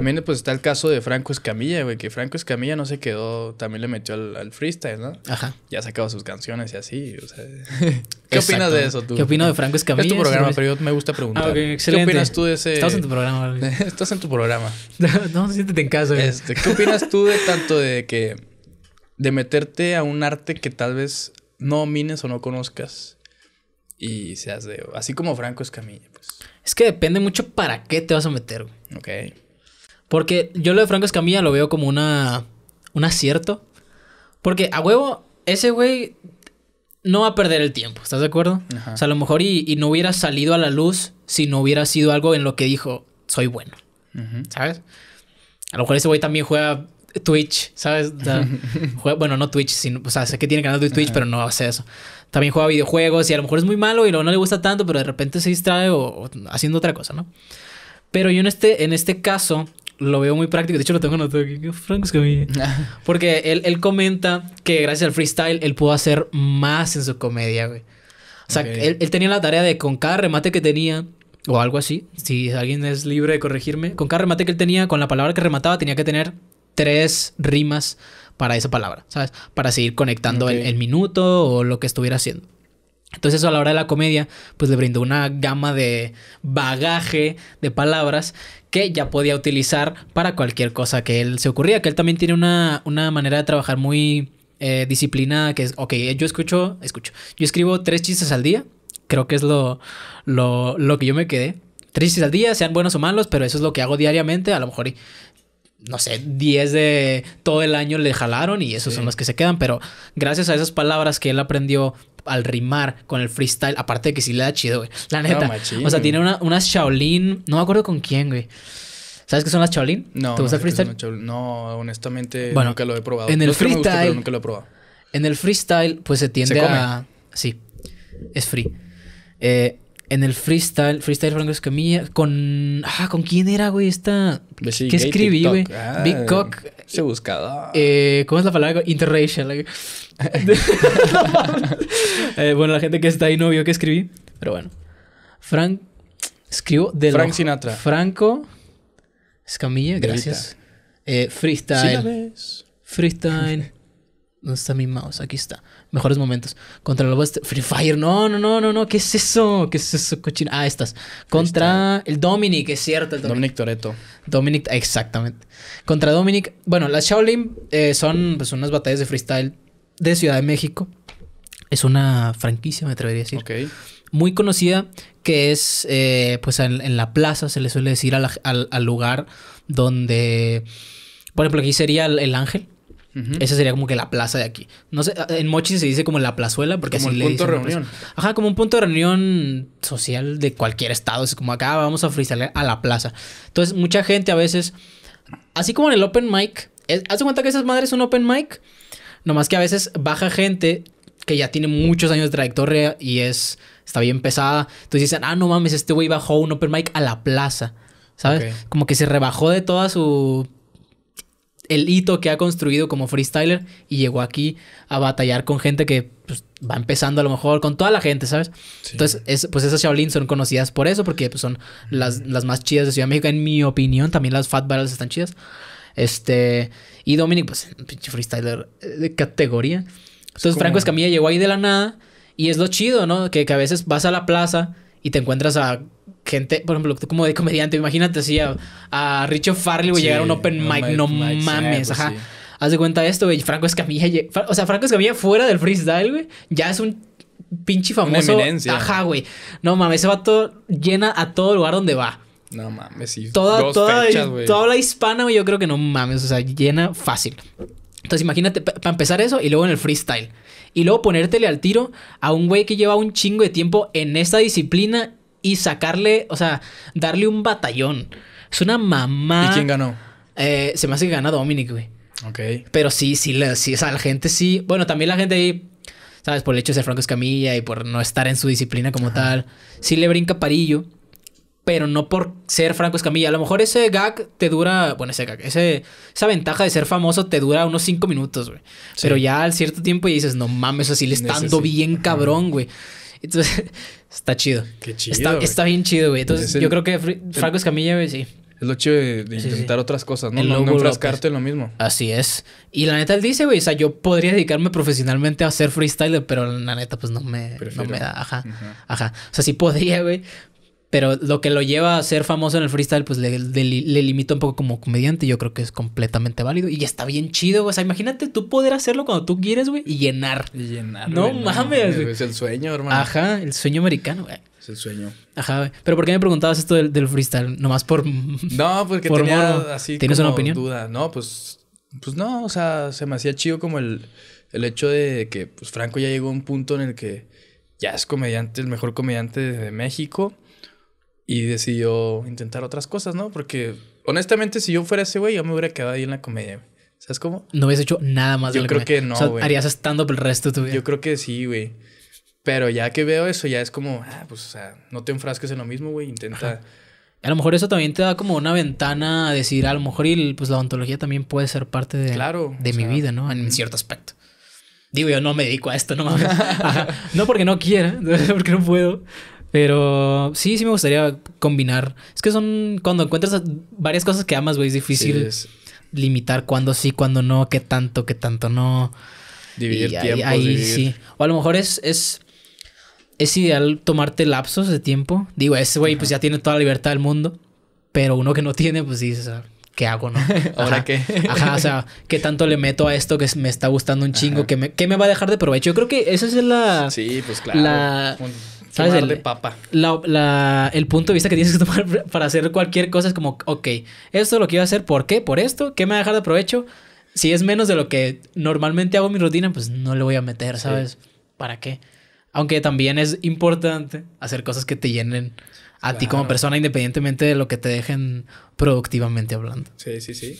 También pues está el caso de Franco Escamilla, güey, que Franco Escamilla no se quedó, también le metió al, al freestyle, ¿no? Ajá. Ya sacaba sus canciones y así, o sea. ¿Qué opinas de eso tú? ¿Qué opino de Franco Escamilla? Es tu programa, pero yo me gusta preguntar. Ah, ¿Qué opinas tú de ese Estás en tu programa. Estás en tu programa. no, siéntete en casa, güey. Este, ¿qué opinas tú de tanto de que de meterte a un arte que tal vez no mines o no conozcas? y seas de. Así como Franco Escamilla, pues. Es que depende mucho para qué te vas a meter, güey. Ok. Porque yo lo de Franco Escamilla lo veo como una. un acierto. Porque a huevo, ese güey no va a perder el tiempo, ¿estás de acuerdo? O sea, a lo mejor y, no hubiera salido a la luz si no hubiera sido algo en lo que dijo, soy bueno, ¿sabes? A lo mejor ese güey también juega Twitch, ¿sabes? bueno, no Twitch, sino, o sea, sé que tiene canal de Twitch, pero no hace eso. También juega videojuegos y a lo mejor es muy malo y luego no le gusta tanto, pero de repente se distrae o, o haciendo otra cosa, ¿no? Pero yo en este, en este caso, lo veo muy práctico. De hecho, lo tengo anotado aquí. Franco Porque él, comenta que gracias al freestyle él pudo hacer más en su comedia, güey. O sea, él, tenía la tarea de con cada remate que tenía, o algo así, si alguien es libre de corregirme, con cada remate que él tenía, con la palabra que remataba, tenía que tener tres rimas para esa palabra, ¿sabes? Para seguir conectando el, minuto o lo que estuviera haciendo. Entonces eso a la hora de la comedia, pues le brindó una gama de bagaje de palabras que ya podía utilizar para cualquier cosa que él se ocurría, que él también tiene una, manera de trabajar muy eh, disciplinada, que es, ok, yo escucho, escucho, yo escribo tres chistes al día, creo que es lo, lo, lo que yo me quedé, tres chistes al día, sean buenos o malos, pero eso es lo que hago diariamente, a lo mejor no sé, 10 de todo el año le jalaron y esos son los que se quedan, pero gracias a esas palabras que él aprendió al rimar con el freestyle, aparte de que sí le da chido, güey. La neta. o sea, tiene unas Shaolin, no me acuerdo con quién, güey. ¿Sabes qué son las Shaolin? No. ¿Te gusta el freestyle? No, honestamente nunca lo he probado. En el freestyle, En el freestyle pues se tiende a sí, es free. Eh, en el freestyle, freestyle Franco Escamilla, con. Ah, ¿con quién era, güey? Esta. Pues ¿Qué escribí, güey? Ah, Big Cock. Se buscaba. Eh, ¿Cómo es la palabra? Interracial. Eh, bueno, la gente que está ahí no vio que escribí, pero bueno. Frank. Escribo de Frank Sinatra. Franco. Escamilla, gracias. Eh, freestyle. ¿Sí Freestyle. ¿Dónde está mi mouse? Aquí está. Mejores momentos. Contra el Free Fire. No, no, no, no, no. ¿Qué es eso? ¿Qué es eso, cochino? Ah, estas. Contra el Dominic, es cierto. Dominic. Toreto. Dominic, exactamente. Contra Dominic. Bueno, las Shaolin eh, son pues, unas batallas de freestyle de Ciudad de México. Es una franquicia, me atrevería a decir. Ok. Muy conocida, que es, eh, pues, en, la plaza, se le suele decir al, lugar donde. Por ejemplo, aquí sería el ángel esa sería como que la plaza de aquí. No sé, en Mochi se dice como la plazuela porque es punto de reunión. Ajá, como un punto de reunión social de cualquier estado. Es como acá vamos a freestalar a la plaza. Entonces, mucha gente a veces, así como en el open mic, eh, hace cuenta que esas madres son un open mic, nomás que a veces baja gente que ya tiene muchos años de trayectoria y es está bien pesada. Entonces dicen, ah, no mames, este güey bajó un open mic a la plaza. ¿Sabes? Como que se rebajó de toda su el hito que ha construido como freestyler y llegó aquí a batallar con gente que pues, va empezando a lo mejor con toda la gente, ¿sabes? Entonces, pues esas Shaolin son conocidas por eso, porque pues, son las, más chidas de Ciudad de México, en mi opinión. También las Fat Battles están chidas. Este, y Dominic, pues, pinche freestyler eh, de categoría. Entonces, Franco Escamilla llegó ahí de la nada y es lo chido, ¿no? que a veces vas a la plaza y te encuentras a gente, por ejemplo, Tú como de comediante, imagínate así a, a Richo Farley, llegar a un open mic, no mames, pues ajá. Haz de cuenta esto, güey, Franco Escamilla, o sea, Franco Escamilla fuera del freestyle, güey, ya es un pinche famoso. Ajá, güey. No mames, ese vato llena a todo lugar donde va. No mames, sí. Toda, toda, toda la hispana, güey, yo creo que no mames, o sea, llena fácil. Entonces, imagínate, para empezar eso y luego en el freestyle. Y luego ponértele al tiro a un güey que lleva un chingo de tiempo en esta disciplina y sacarle, o sea, darle un batallón. Es una mamá. ¿Y quién ganó? Eh, se me hace que gana Dominic, güey. Ok. Pero sí, sí, la, o sea, la gente sí. Bueno, también la gente ahí, ¿sabes? Por el hecho de ser Franco Escamilla y por no estar en su disciplina como tal, sí le brinca parillo. Pero no por ser Franco Escamilla. A lo mejor ese gag te dura. Bueno, ese gag. esa ventaja de ser famoso te dura unos cinco minutos, güey. Pero ya al cierto tiempo y dices, no mames, así le estando bien cabrón, güey. Entonces, está chido. Qué chido. Está, bien chido, güey. Entonces, yo creo que Franco Escamilla, güey, sí. Es lo chido de, intentar otras cosas, ¿no? no, enfrascarte en lo mismo. Así es. Y la neta, él dice, güey, o sea, yo podría dedicarme profesionalmente a ser freestyler, pero la neta, pues no me, me da, ajá, ajá. O sea, sí podría, güey, pero lo que lo lleva a ser famoso en el freestyle, pues le, le, limita un poco como comediante. Yo creo que es completamente válido. Y está bien chido, O sea, imagínate tú poder hacerlo cuando tú quieres, güey, y llenar. Y llenar. No mames, Es el sueño, hermano. Ajá, el sueño americano, güey. Es el sueño. Ajá, güey. Pero ¿por qué me preguntabas esto del, del freestyle? Nomás por. No, porque por tenía así. ¿Tienes una opinión? No, pues. Pues no, o sea, se me hacía chido como el, el hecho de que pues, Franco ya llegó a un punto en el que ya es comediante, el mejor comediante de México y decidió intentar otras cosas, ¿no? Porque honestamente, si yo fuera ese güey, yo me hubiera quedado ahí en la comedia. ¿Sabes cómo? No hubieras hecho nada más. Yo de creo que no. harías stand-up el resto tú, Yo creo que sí, güey. Pero ya que veo eso, ya es como, ah, pues, o sea, no te enfrasques en lo mismo, güey. Intenta. A lo mejor eso también te da como una ventana a decir, a lo mejor y pues la ontología también puede ser parte de, claro, de mi vida, ¿no? En cierto aspecto. Digo, yo no me dedico a esto, no mames. no porque no quiera, porque no puedo. Pero sí, sí me gustaría combinar. Es que son cuando encuentras varias cosas que amas, güey, es difícil limitar cuándo sí, cuándo no, qué tanto, qué tanto no. Dividir tiempo. Ahí, sí. O a lo mejor es, es, es ideal tomarte lapsos de tiempo. Digo, ese güey pues ya tiene toda la libertad del mundo, pero uno que no tiene, pues dices, ah, ¿qué hago, no? ¿Ahora qué? Ajá, o sea, ¿qué tanto le meto a esto que me está gustando un chingo? ¿Qué me, que me va a dejar de provecho? Yo creo que esa es la... Sí, pues claro. La... ¿Sabes? el, de papa. el punto de vista que tienes que tomar para hacer cualquier cosa es como, ok, esto lo quiero hacer, ¿por qué? ¿Por esto? ¿Qué me va a dejar de provecho? Si es menos de lo que normalmente hago en mi rutina, pues no le voy a meter, ¿sabes? ¿Para qué? Aunque también es importante hacer cosas que te llenen a ti como persona, independientemente de lo que te dejen productivamente hablando. Sí, sí, sí.